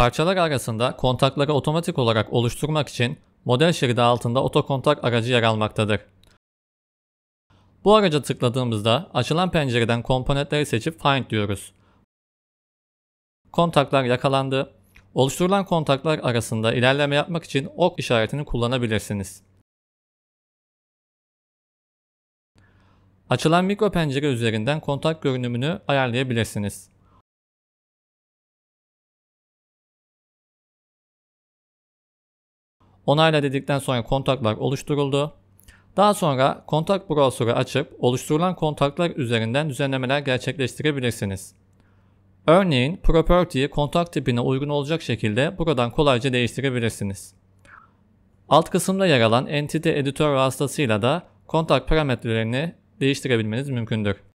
Parçalar arasında kontakları otomatik olarak oluşturmak için model şeridi altında otokontak aracı yer almaktadır. Bu araca tıkladığımızda açılan pencereden komponentleri seçip Find diyoruz. Kontaklar yakalandı. Oluşturulan kontaklar arasında ilerleme yapmak için ok işaretini kullanabilirsiniz. Açılan mikro pencere üzerinden kontak görünümünü ayarlayabilirsiniz. Onayla dedikten sonra kontaklar oluşturuldu. Daha sonra kontak browser'ı açıp oluşturulan kontaklar üzerinden düzenlemeler gerçekleştirebilirsiniz. Örneğin property'yi kontak tipine uygun olacak şekilde buradan kolayca değiştirebilirsiniz. Alt kısımda yer alan entity Editor vasıtasıyla da kontak parametrelerini değiştirebilmeniz mümkündür.